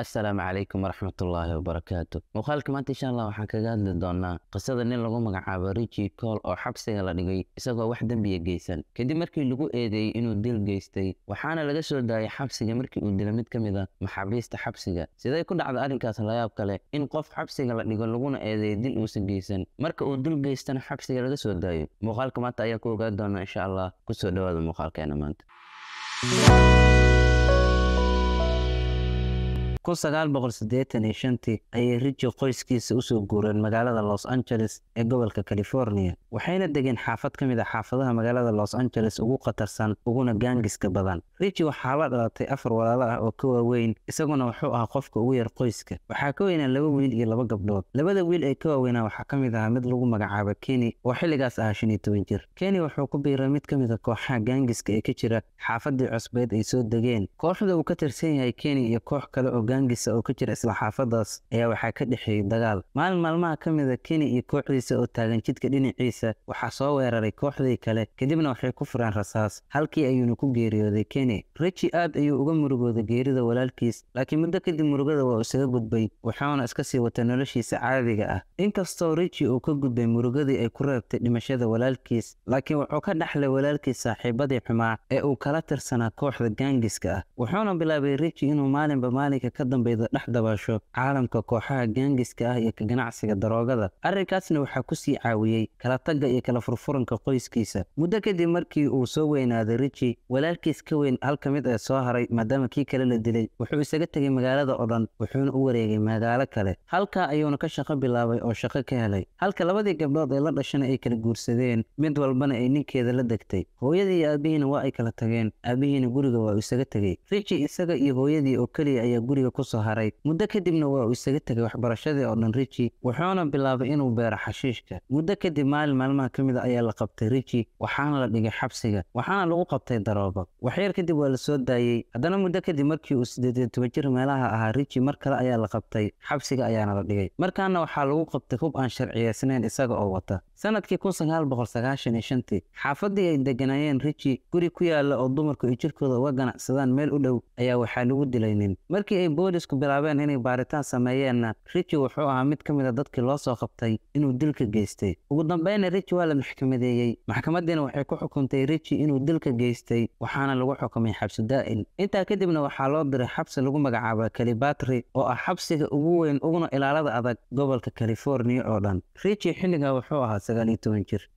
assalaamu calaykum waraxmatullaahi wabarakaatu muuqaalka maanta insha allah waxaan kaga hadli doonaa qisada nin lagu magacaabo richi cool oo xabsiga la dhigay isagoo wax dembiya geysan kadib markii lagu eedeeyey inuu dil geystay waxaana laga soo daayay xabsiga markii uu dilay mid ka mid a ah maxaabiista xabsiga siday ku dhacda arrinkaas layaab kale in qof xabsiga la dhigo laguna eedeeyo dil uusan geysan marka uu dil geystana xabsiga laga soo daayo muuqaalka maanta ayaa ku ogaan doonaa insha allah ku soo dhowaada muuqaalkeena maanta kun sagaal boqol siddeetan iyo shantii ayay rijo qoyskiisa usoo guureen magaalada los angeles ee gobolka californiya waxayna degeen xaafad ka mid a ah xaafadaha magaalada los angeles ugu khatarsan uguna gaangiska badan riji waxaa la dhalatay afar walaalo ah oo ka waaweyn isaguna wuxuu ahaa qofka ugu yar qoyska waxaa ka weynaa laba wiil iyo laba gabdhood labada wiil ee ka waaweynaa waxaa ka mid ahaa mid lagu magacaaba keni oo xilligaas ahaa shan iyo toban jir keni wuxuu ku biiray mid ka mid a ah kooxaha gaangiska ee ka jira xaafadii cusbeed ay soo degeen kooxda uu ka tirsan yahay keni iyo koox kale oo hogaangisa oo ka jira isla xaafadaas ayaa waxaa ka dhexeeyey dagaal maalin maalmaha ka mida ah keni iyo kooxdiisa oo taagan jidka dhinaciisa waxaa soo weeraray kooxdii kale kadibna waxay ku fureen rasaas halkii ayuuna ku geeriyooday keni reji aad ayuu uga murugooday geerida walaalkiis laakiin muddo kadib murugada waa isaga gudbay waxaana iska sii watay noloshiisa caadiga ah inkastoo reji uu ka gudbay murugadii ay ku reebtay dhimashada walaalkiis laakiin wuxuu ka dhexlay walaalkiis saaxiibadii xumaa ee uu kala tirsanaa kooxda gaangiska ah wuxuuna bilaabay reji inuu maalinba maalinka ka dambeyda dhex dabaasho caalamka kooxaha gaangiska ah iyo ka ganacsiga daroogada arrinkaasna waxaa ku sii caawiyey kala tagga iyo kala furfuranka qoyskiisa muddo kadib markii uu soo weynaaday riji walaalkiis ka weyn hal ka mid ee ah soo haray maadaama kii kale la dilay wuxuu isaga tegay magaalada oo dhan wuxuuna u wareegay magaalo kale halkaa ayuuna ka shaqo bilaabay oo shaqo ka helay halka labadii gabdhood ee la dhashana ay kala guursadeen mid walbana ay ninkeeda la degtay hooyadii iyo aabihiina waa ay kala tageen aabihiina guriga waa isaga tegey riji isaga iyo hooyadii oo keliya ayaa guriga kusoo haray muddo kadibna waa uu isaga tegay waxbarashadii oo dhan richi wuxuuna bilaabay inuu beero xashiishka muddo kadib maalin maalmaha ka mid a ah ayaa la qabtay richi waxaana la dhigay xabsiga waxaana lagu qabtay daroobo waxyar kadib waa lasoo daayey haddana muddo kadib markii uu siddeed iyo toban jir meelaha ahaa richi mar kale ayaa la qabtay xabsiga ayaana la dhigay markaana waxaa lagu qabtay hub aan sharciyeysnayn isaga oo wata sanadkii kun sagaal boqol sagaashan iyo shantii xaafadii ay deganaayeen riji guri ku yaalla oo dumarku ay jirkooda uga ganacsadaan meel u dhow ayaa waxaa lagu dilaynin markii ay booliisku bilaabeen inay baaritaan sameeyeenna riji wuxuu ahaa mid ka mid a ah dadkii loo soo qabtay inuu dilka geystay ugu dambeyna riji waa la maxkamadeeyey maxkamaddiina waxay ku xukuntay riji inuu dilka geystay waxaana lagu xukumay xabsi daa'in intaa kadibna waxaa loo diray xabsi lagu magacaabo kalibatri oo ah xabsiga ugu weyn uguna ilaalada adag gobolka californiya oo dhan riji xilligaa wuxuu ahaa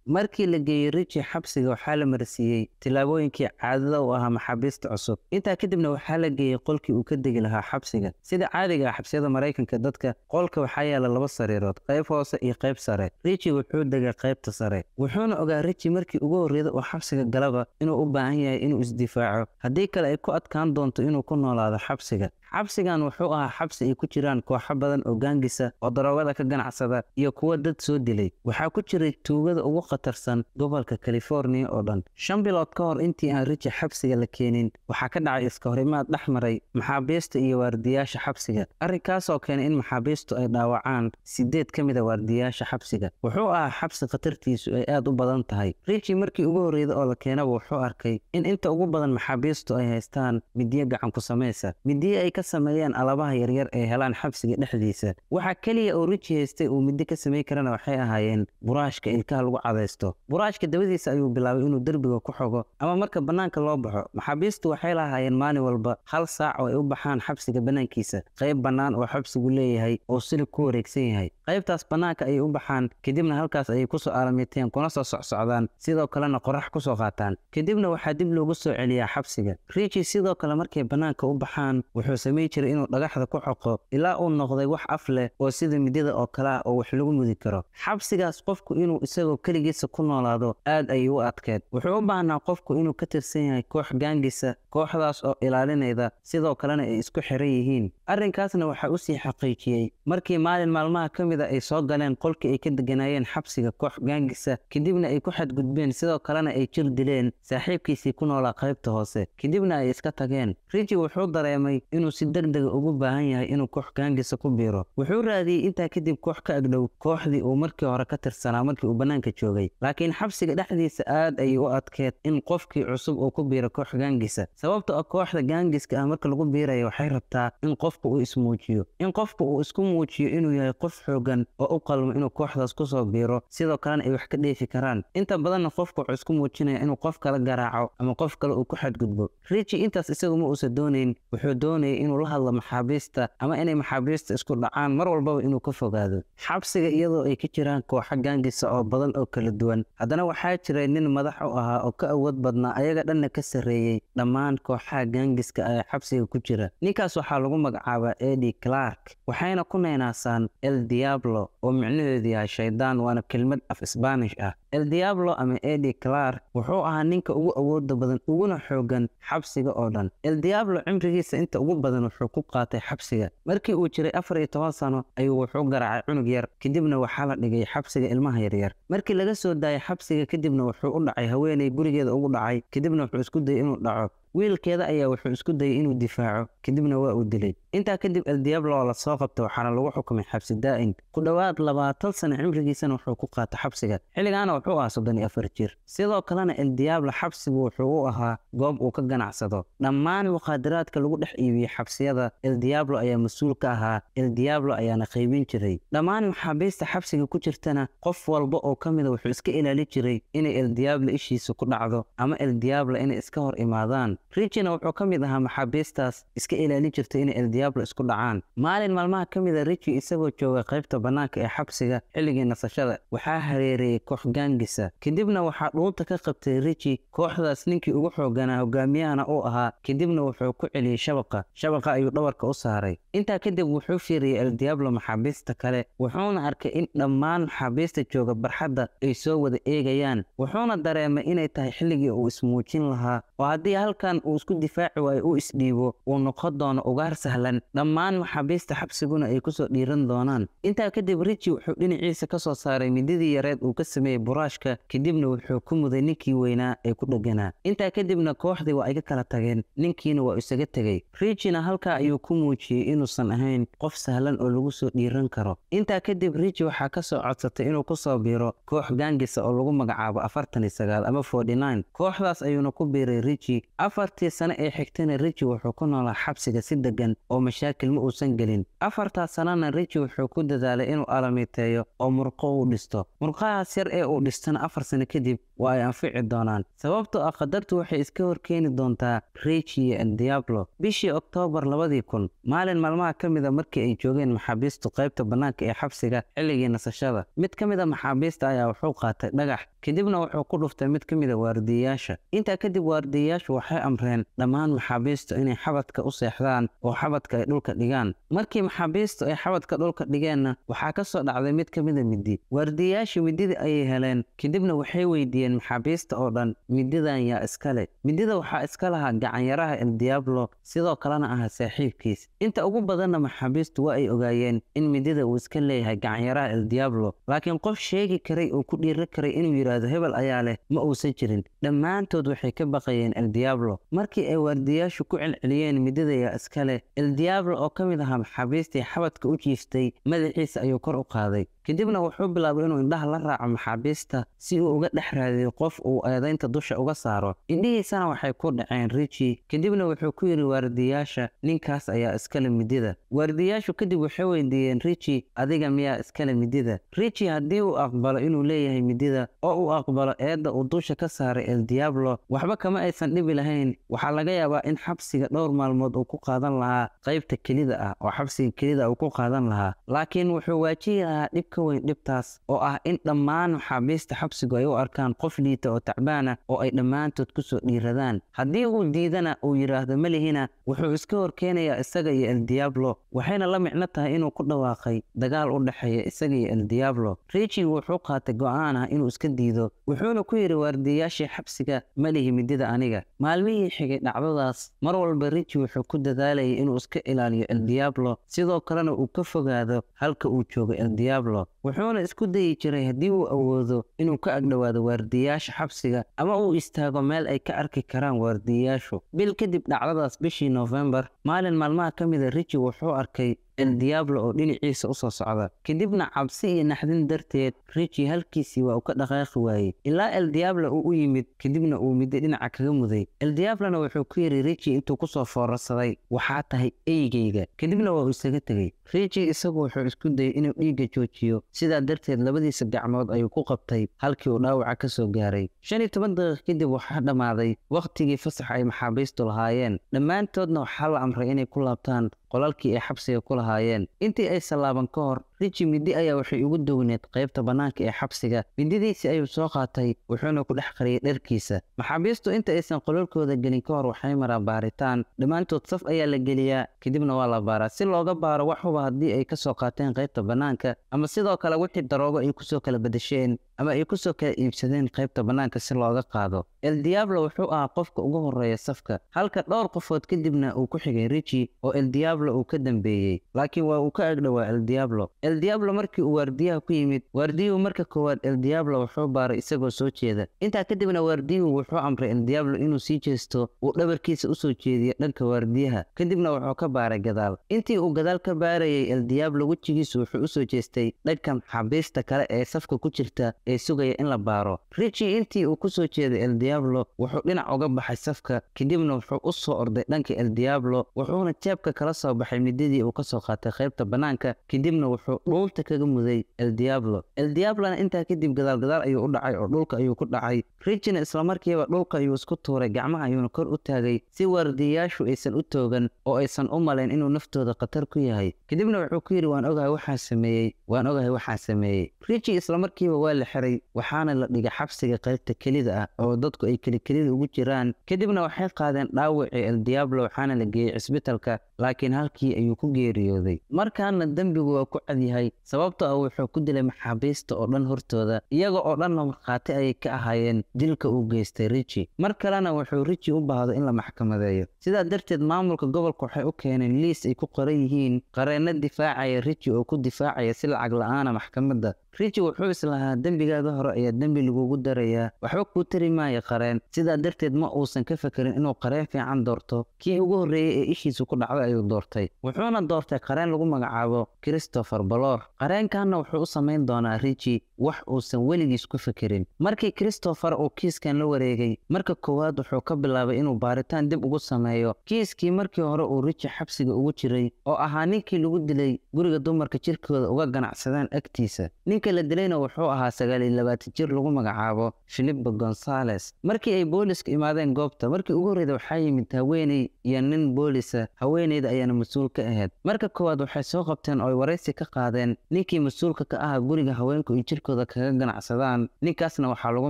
markii la geeyey richi xabsiga waxaa la marsiiyey tilaabooyinkii caadada u ahaa maxaabiista cusub intaa kadibna waxaa la geeyey qolkii uu ka degi lahaa xabsiga sida caadiga ah xabsiyada maraykanka dadka qolka waxaa yaala laba sariirood qayb hoose iyo qayb sare richi wuxuu degay qaybta sare wuxuuna ogaa richi markii ugu horreyda uu xabsiga galaba inuu u baahan yahay inuu isdifaaco haddii kale ay ku adkaan doonto inuu ku noolaado xabsiga xabsigan wuxuu ahaa xabsi ay ku jiraan kooxo badan oo gaangisa oo daroogada ka ganacsada iyo kuwa dad soo dilay waxaa ku jiray tuugada ugu khatarsan gobolka californiya oo dhan shan bilood ka hor intii aan riji xabsiga la keenin waxaa ka dhacay iskahorimaad dhex maray maxaabiista iyo waardiyaasha xabsiga arrinkaasoo keenay in maxaabiistu ay dhaawacaan siddeed ka mid a ah waardiyaasha xabsiga wuxuu ahaa xabsi khatartiisu ay aad u badan tahay riji markii ugu horreyda oo la keenaba wuxuu arkay in inta ugu badan maxaabiistu ay haystaan midiyo gacan ku samaysa midiye ay ka sameeyaan alabaha yaryar ee helaan xabsiga dhexdiisa waxaa keliya oo riji haystay uu middo ka samey karana waxay ahaayeen buraashka ilkaha lagu cadaysto buraashka dabadiisa ayuu bilaabay inuu derbiga ku xogo ama marka bannaanka loo baxo maxaabiistu waxay lahaayeen maalin walba hal saac oo ay u baxaan xabsiga bannaankiisa qayb bannaan oo xabsigu leeyahay oo silig ku wareegsan yahay qaybtaas bannaanka ayay u baxaan kadibna halkaas ayay kusoo aalamiteen kuna soo socsocdaan sidoo kalena qorax kusoo qaataan kadibna waxaa dib loogu soo celiyaa xabsiga riji sidoo kale markay bannaanka u baxaan wuxuu samayn jiray inuu dhagaxda ku xoqo ilaa uu noqday wax af leh oo sida midida oo kale ah oo wax lagu mudi karo xabsigaas qofku inuu isagoo keligiisa ku noolaado aad ayuu u adkeed wuxuu u baahnaa qofku inuu ka tirsan yahay koox gaangisa kooxdaas oo ilaalinayda sidoo kalena ay isku xiran yihiin arrinkaasna waxaa u sii xaqiijiyey markii maalin maalmaha ka mid a ah ay soo galeen qolkii ay ka deganaayeen xabsiga koox gaangisa kadibna ay ku xadgudbeen sidoo kalena ay jir dileen saaxiibkiisii ku noolaa qaybta hoose kadibna ay iska tageen riji wuxuu dareemay inuu si degdega ugu baahan yahay inuu koox gaangisa ku biiro wuxuu raadiyey intaa kadib koox ka agdhow kooxdii uu markii hore ka tirsanaa markii uu bannaanka joogay laakiin xabsiga dhexdiisa aad ayay u adkeed in qofkii cusub uu ku biiro koox gaangisa sababta a kooxda gaangiska ah marka lagu biiraya waxay rabtaa in qofku uu ismuujiyo in qofku uu isku muujiyo inuu yahay qof xoogan oo u qalmo inuu kooxdaas kusoo biiro sidoo kalena ay wax ka dheefi karaan inta badanna qofku wuxuu isku muujinaya inuu qof kale garaaco ama qof kale uu ku xadgudbo riiji intaas isagu uusan doonayn wuxuu doonayay inuu la hadlo maxaabiista ama inay maxaabiista isku dhacaan mar walbaba inuu ka fogaado xabsiga iyadoo ay ka jiraan kooxo gaangisa oo badan oo kala duwan haddana waxaa jiray nin madax u ahaa oo ka awood badnaa ayaga dhanna ka sarreeyey dhammaan kooxaha gaangiska ee xabsiga ku jira ninkaas waxaa lagu magacaabaa edi clark waxayna ku naynaasaan el diablo oo micnaheedu yahay shaydaan waana kelmad af sbaanish ah el diablo ama edi clark wuxuu ahaa ninka ugu awooda badan uguna xoogan xabsiga oo dhan el diablo cimrigiisa inta ugu badan wuxuu ku qaatay xabsiga markii uu jiray afar iyo toban sano ayuu wuxuu garacay cunug yar kadibna waxaa la dhigay xabsiga ilmaha yaryar markii laga soo daayay xabsiga kadibna wuxuu u dhacay haweeney gurigeeda ugu dhacay kadibna wuxuu isku dayay inuu dhaco wiilkeeda ayaa wuxuu isku dayay inuu difaaco kadibna waa uu dilay intaa kadib eldiablo la soo qabta waxaana lagu xukumay xabsi daa'in ku dhowaad labaatan sano cimrigiisana wuxuu ku qaata xabsiga xilligaana wuxuu ahaa soddon iyo afar jir sidoo kalena eldiablo xabsigu wuxuu u ahaa goob uu ka ganacsado dhammaan mukhaadaraadka lagu dhex iibiyey xabsiyada eldiablo ayaa mas-uul ka ahaa eldiablo ayaana qaybin jiray dhammaan maxaabiista xabsiga ku jirtana qof walba oo ka mida ah wuxuu iska ilaali jiray inay eldiablo ishiisa ku dhacdo ama eldiablo inay iska hor imaadaan rijina wuxuu ka mid ahaa maxaabiistaas iska ilaalin jirtay inay eldiablo isku dhacaan maalin maalmaha ka mid a ah, richi isagoo jooga qaybta bannaanka ee xabsiga xilligii nasashada waxaa hareereeyey koox gaangisa kadibna waxaa dhuunta ka qabtay riji kooxdaas ninkii ugu xooganaa hogaamiyahana uu ahaa kadibna wuxuu ku celiyey shabaqa shabaqa ayuu dhabarka u saaray intaa kadib wuxuu fiiriyey eldiablo maxaabiista kale wuxuuna arkay in dhammaan maxaabiista jooga barxadda ay soo wada eegayaan wuxuuna dareemay inay tahay xilligii uu ismuujin lahaa oo haddii halkan uu isku difaaci waayo u isdhiibo uu noqon doono ugaar sahlan dhammaan maxaabiista xabsiguna ay kusoo dhiiran doonaan intaa kadib riji wuxuu dhinaciisa ka soo saaray midadii yareed uu ka sameeyey buraashka kadibna wuxuu ku muday ninkii weynaa ee ku dheganaa intaa kadibna kooxdii waa iga kala tageen ninkiina waa isaga tegey richina halkaa ayuu ku muujiyey inuusan ahayn qof sahlan oo lagu soo dhiiran karo intaa kadib richi waxaa ka soo codsatay inuu ku soo biiro koox gaangisa ah oo lagu magacaabo afartan iyo sagaal ama forty kooxdaas ayuuna ku biiray riji afar afartii sano ee xigtana reji wuxuu ku noolaa xabsiga si deggan oo mashaakil ma uusan gelin afartaa sanana reji wuxuu ku dadaalay inuu alamiteeyo oo murqo uu dhisto murqahaas yar ee uu dhistana afar sano kadib waa ay anfici doonaan sababtoo ah khatartu waxay iska horkeeni doontaa reji iyo diablo bishii oktoobar labadii kun maalin maalmaha ka mid a markii ay joogeen maxaabiistu qaybta bannaanka ee xabsiga xilligii nasashada mid ka mid a maxaabiista ayaa wuxuu qaatay dhagax kadibna wuxuu ku dhuftay mid ka mid a waardiyayaasha intaa kadib waardiyayaashu waxay amreen dhammaan maxaabiistu inay xabadka u seexdaan oo xabadka ay dhulka dhigaan markii maxaabiistu ay xabadka dhulka dhigeenna waxaa ka soo dhacday mid ka mida ah middi waardiyayaashii mididii ayay heleen kadibna waxay weydiiyeen maxaabiista oo dhan mididan yaa iska iskale midida waxaa iska lahaa gacanyaraha eldiyablo sidoo kalena ah saaxiibkiis inta ugu badanna maxaabiistu waa ay ogaayeen in midida uu iska leeyahay gacanyaraha eldiablo laakiin qof sheegi karay oo ku dhiiri karay inuu yidhaahdo hebel ayaa leh ma uusan jirin dhammaantood waxay ka baqayeen eldiyablo markii ay waardiyaashu ku celceliyeen midadaya iskale eldiabro oo ka mid ahaa maxaabiistii xabadka u jiiftay madaxiisa ayuu kor u qaaday kadibna wuxuu bilaabay inuu indhaha la raaco maxaabiista si uu uga dhex raadiyo qof uu eedaynta dusha uga saaro indhihiisana waxay ku dhaceen riji kadibna wuxuu ku yidhi waardiyaasha ninkaas ayaa iskale midida waardiyaashu kadib waxay weydiiyeen riji adiga miyaa iskale midida riji haddii uu aqbalo inuu leeyahay midida oo uu aqbalo eedda uu dusha ka saaray eldiablo waxba kama aysan dhibi lahayn waxaa laga yaabaa in xabsiga dhowr maalmood uu ku qaadan lahaa qaybta kelida ah oo xabsiga kelida uu ku qaadan lahaa laakiin wuxuu waajihi lahaa dhib ka weyn dhibtaas oo ah in dhammaan maxaabiista xabsigu ay u arkaan qof liita oo tacbaana ah oo ay dhammaantood kusoo dhiiradaan haddii uu diidana uu yidhaahdo malihina wuxuu iska horkeenayaa isaga iyo eldiyablo waxayna la micno tahay inuu ku dhawaaqay dagaal u dhexeeya isaga iyo eldiyaablo riijing wuxuu qaatay go'aan ah inuu iska diido wuxuuna ku yidhi waardiyayaashii xabsiga malihi midida aniga maalmihii wixii xigay dhacdadaas mar walba richi wuxuu ku dadaalayay inuu iska ilaaliyo eldiablo sidoo kalena uu ka fogaado halka uu joogo eldiablo wuxuuna isku dayi jiray haddii uu awoodo inuu ka agdhowaado waardiyayaasha xabsiga ama uu istaago meel ay ka arki karaan waardiyayaashu bil kadib dhacdadaas bishii nofembar maalin maalmaha ka mida ah, richi wuxuu arkay diablo oo dhinaciisa usoo socda kadibna cabsi iyo naxdin darteed richi halkiisii waa u ka dhaqaaqi waayey ilaa el eldiabla uu u yimid kadibna uu middo dhinaca kaga muday el eldiablana wuxuu ku yidhi richi intuu kusoo foorarsaday waxaa tahay eygeyga kadibna waa uu isaga tegey richi isagu wuxuu isku dayay inuu dhiigga joojiyo sidaa darteed labadiisa gacmood ayuu ku qabtay halkii uu dhaawaca ka soo gaaray shan iyo toban daqiiq kadib waxaa dhammaaday wakhtigii fasax ay maxaabiistu lahaayeen dhammaantoodna waxaa la amray inay ku laabtaan qolalkii ay xabsiga ku lahaayeen intii ay sallaaban ka hor richi middi ayaa waxay ugu duwneed qaybta bannaanka ee xabsiga mididiisii ayuu soo qaatay wuxuuna ku dhex qariyay dharkiisa maxaabiistu inta aysan qololkooda gelin ka hor waxay maraan baaritaan dhammaantood saf ayaa la geliyaa kadibna waa la baaraa si looga baaro wax waxuba haddii ay ka soo qaateen qaybta bannaanka ama sidoo kale wixii daroogo ay kusoo kala bedesheen ama ay ku soo kala iibsadeen qaybta bannaanka si looga qaado el diablo wuxuu ahaa qofka ugu horreeya safka halka dhowr qofood kadibna uu ku xigay richi oo el diablo uu ka dambeeyey laakiin waa uu ka agdhowaa el diablo el diablo markii uu waardiyaha ku yimid waardiyuhu marka koowaad eldiablo wuxuu baaray isagoo soo jeeda intaa kadibna waardiyuhu wuxuu amray eldiablo inuu sii jeesto uu dhabarkiisa usoo jeediyo dhanka waardiyaha kadibna wuxuu ka baaray gadaal intii uu gadaal ka baarayay eldiablo wejigiisu wuxuu usoo jeestay dhanka xabiista kale ee safka ku jirta ee sugaya in la baaro richi intii uu ku soo jeeday eldiablo wuxuu dhinac uga baxay safka kadibna wuxuu u soo orday dhanka el diablo wuxuuna jeebka kala soo baxay middadii uu ka soo qaatay qaybta bannaanka kadibna wuxuu wuxuu dhuulta kaga muday el diablo el diablona intaa kadib gadaalgadaal ayuu u dhacay oo dhulka ayuu ku dhacay rijina islamarkiiba dhulka ayuu isku tuuray gacmaha ayuuna kor u taagay si waardiyayaashu aysan u toogan oo aysan u malayn inuu naftooda khatar ku yahay kadibna wuxuu ku yidhi waan ogahay waxaan sameeyey waan ogahay waxaan sameeyey riji islamarkiiba waa la xiray waxaana la dhigay xabsiga qaybta kelida ah oo dadku ay kelikelida ugu jiraan kadibna waxay qaadeen dhaawacii diablo waxaana la geeyey cisbitalka laakiin halkii ayuu ku geeriyooday markaana dembigu waa ku cadyahay sababto ah wuxuu ku dilay maxaabiista oo dhan hortooda iyaga oo dhanna markhaati ayay ka ahaayeen dilka uu geystay riji mar kalena wuxuu riji u baahdo in la maxkamadeeyo sidaa darteed maamulka gobolka waxay u keeneen liis ay ku qoran yihiin qareenna difaacaya riji oo ku difaacaya si lacag la-aana maxkamadda richi wuxuu islahaa dembigaaga hore ayaa dembi lagugu darayaa waxba kuu tari maaya qareen sidaa darteed ma uusan ka fakerin inuu qareen fiican doorto kii ugu horreeyey ee ishiisu ku dhacday ayuu doortay wuxuuna doortay qareen lagu magacaabo christopher balor qareenkanna wuxuu u samayn doonaa richi wax uusan weligiis ku fikirin markii christopher uu kiiskan la wareegay marka koowaad wuxuu ka bilaabay inuu baaritaan dib ugu sameeyo kiiskii markii hore uu richi xabsiga ugu jiray oo ahaa ninkii lagu dilay guriga dumarka jirkooda uga ganacsadaan agtiisa ninka la dilayna wuxuu ahaa sagaal iyo labaatan jir lagu magacaabo filibo gonsaales markii ay booliska imaadeen goobta markii ugu horreyda waxaa yimid haweeney iyo nin boolisa haweeneyda ayaana mas-uul ka ahayd marka koowaad waxay soo qabteen oo ay waraysi ka qaadeen ninkii mas-uulka ka ahaa guriga haweenka iyo jirka hilibkooda kaga ganacsadaan ninkaasna waxaa lagu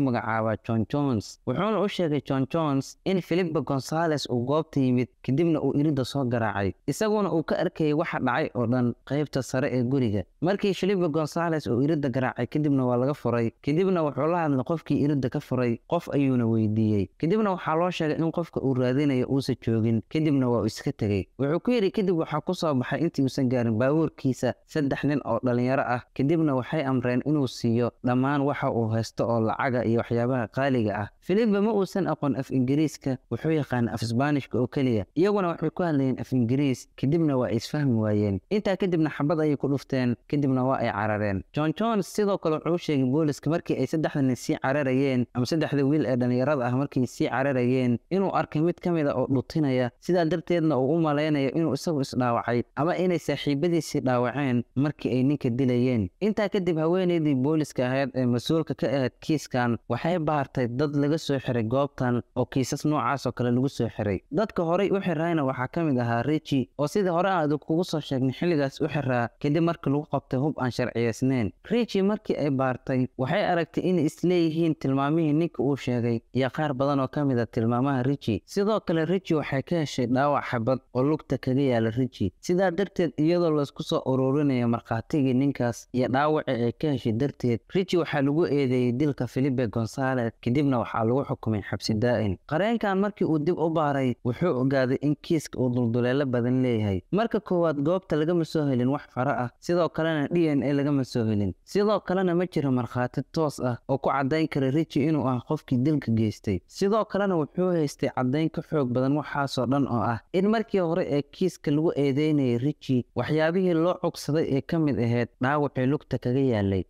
magacaabaa john jones wuxuuna u sheegay john jones in filipe gonzales uu goobta yimid kadibna uu iridda soo garaacay isaguna uu ka arkayay waxa dhacay oo dhan qaybta sare ee guriga markii filipe gonsales uu iridda garaacay kadibna waa laga furay kadibna wuxuu la hadlay qofkii iridda ka furay qof ayuuna weydiiyey kadibna waxaa loo sheegay in qofka uu raadinayo uusan joogin kadibna waa uu iska tegey wuxuu ku yidhi kadib waxaa ku soo baxay intii uusan gaarin baabuurkiisa saddex nin oo dhallinyaro ah kadibna waxay amreen inuu siiyo dhammaan waxa uu haysto oo lacaga iyo waxyaabaha qaaliga ah filipe ma uusan aqoon af ingiriiska wuxuu yaqaan af sbaanishka oo keliya iyaguna waxay ku hadlayeen af ingiriis kadibna waa isfahmi waayeen intaa kadibna xabad ayay ku dhufteen kadibna waa ay carareen john jones sidoo kale wuxuu u sheegay booliska markii ay saddexda nin sii cararayeen ama saddexda wiil ee dhallinyarada ah markii sii cararayeen inuu arkay mid ka mid a oo dhutinaya sidaa darteedna uu u malaynaya inuu isagu isdhaawacay ama inay saaxiibadiisii dhaawaceen markii ay ninka dilayeen intaa kadib haweenaydii booliska ahayd ee mas-uulka ka ahayd kiiskan waxay baartay dad laga soo xiray goobtan oo kiisas noocaas oo kale lagu soo xiray dadka horey u xirayna waxaa ka mid ahaa richi oo sida hore aadu kugu soo sheegnay xilligaas u xiraa kadib markii lagu qabtay hub aan sharciyaysnayn richi markii ay baartay waxay aragtay inay isleeyihiin tilmaamihii ninka uu sheegay iyo qaar badan oo ka mid a ah tilmaamaha richi sidoo kale richi waxay ka heshay dhaawac xabad oo lugta kaga yaala richi sidaa darteed iyadoo laysku soo ururinaya markhaatigii ninkaas iyo dhaawacii ay ka heshay darteed darteed rich waxaa lagu eedeeyey dilka filipe gonsales kadibna waxaa lagu xukumay xabsi daa'in qareenkan markii uu dib u baaray wuxuu ogaaday in kiiska uu dulduleelo badan leeyahay marka koowaad goobta lagama soo helin wax fara ah sidoo kalena d n a lagama soo helin sidoo kalena ma jiro markhaati toos ah oo ku caddayn kara riji inuu ah qofkii dilka geystay sidoo kalena wuxuu haystay caddayn ka xoog badan waxaasoo dhan oo ah in markii hore ee kiiska lagu eedeynayay riji waxyaabihii loo cogsaday ee ka mid ahayd dhaawacii lugta kaga yaalay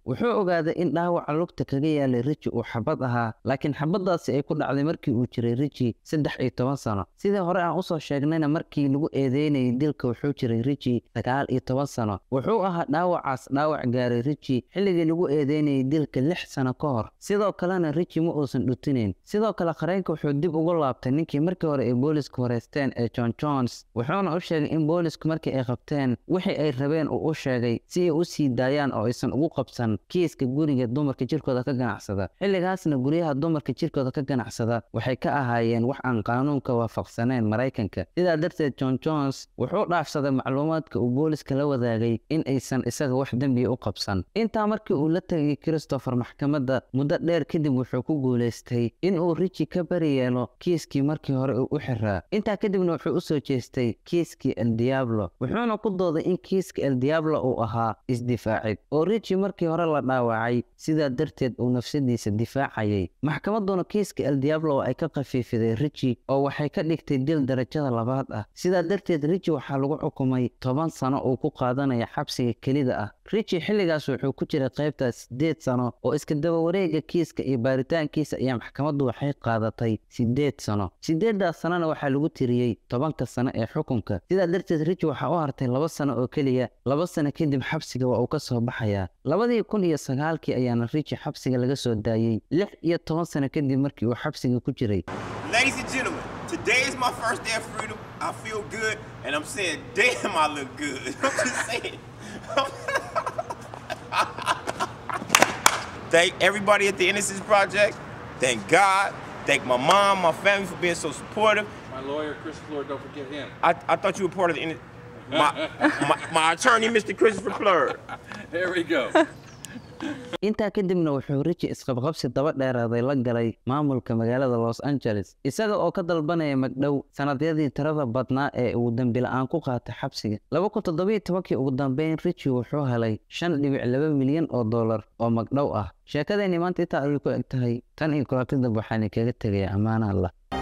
ogaada in dhaawaca lugta kaga yaalay riji uu xabad ahaa laakiin xabaddaasi ay ku dhacday markii uu jiray riji saddex iyo toban sano sidii hore aan usoo sheegnayna markii lagu eedeynayay dilka wuxuu jiray riji sagaal iyo toban sano wuxuu ahaa dhaawacaas dhaawac gaaray riji xilligii lagu eedeynayay dilka lix sano ka hor sidoo kalena riji ma uusan dhutinayn sidoo kale qareenka wuxuu dib ugu laabtay ninkii markii hore ay boolisku horeysteen ee john jones wuxuuna u sheegay in boolisku markii ay qabteen wixii ay rabeen uu u sheegay si ay u sii daayaan oo aysan ugu qabsan kiis miiska guriga dumarka jirkooda ka ganacsada xilligaasna guryaha dumarka jirkooda ka ganacsada waxay ka ahaayeen wax aan qaanuunka waafaqsanayn maraykanka sidaa darteed john jones wuxuu dhaafsaday macluumaadka uu booliska la wadaagay in aysan isaga wax dembiya u qabsan intaa markii uu la tegay christopher maxkamadda muddo dheer kadib wuxuu ku guulaystay in uu riji ka bari yeelo kiiskii markii hore uu u xiraa intaa kadibna wuxuu u soo jeestay kiiskii eldiablo wuxuuna ku dooday in kiiska diablo uu ahaa isdifaacid oo riji markii hore la dhaawa dhaawacay sidaa darteed uu nafsadiisa difaacayay maxkamaduna kiiska eldiablo ay ka khafiifiday richi oo waxay ka dhigtay dil darajada labaad ah sidaa darteed richi waxaa lagu xukumay toban sano uu ku qaadanaya xabsiga kelida ah richi xilligaas wuxuu ku jiray qaybta siddeed sano oo iskadaba wareega kiiska iyo baaritaankiisa ayaa maxkamaddu waxay qaadatay siddeed sano siddeeddaas sanona waxaa lagu tiriyey tobanka sano ee xukunka sidaa darteed richi waxaa u hartay laba sano oo keliya laba sano kadib xabsiga waa uu ka soo baxayaa labadii kun iyo sagaalkii ayaana richi xabsiga laga soo daayey lix iyo toban sano kadib markii uu xabsiga ku jiray Today and thank everybody at the Innocence Project. Thank God. Thank my mom, my family for being so supportive. My lawyer, Chris Fleur, don't forget him. I, I thought you were part of the my, my, my attorney, Mr. Christopher Fleur. There we go. intaa kadibna wuxuu riji isqabqabsi daba dheeraaday la galay maamulka magaalada los angeles isaga oo ka dalbanaya magdhow sanadyadii tirada badnaa ee uu dembila-aan ku qaatay xabsiga tobankii ugu dambeyn riji wuxuu helay shan dhibic laba milyan oo dollar oo magdhow ah sheekadeenni maanta intaa ayay ku eg tahay tan iyo kulaatida waxaana kaga tegaya ammaana allah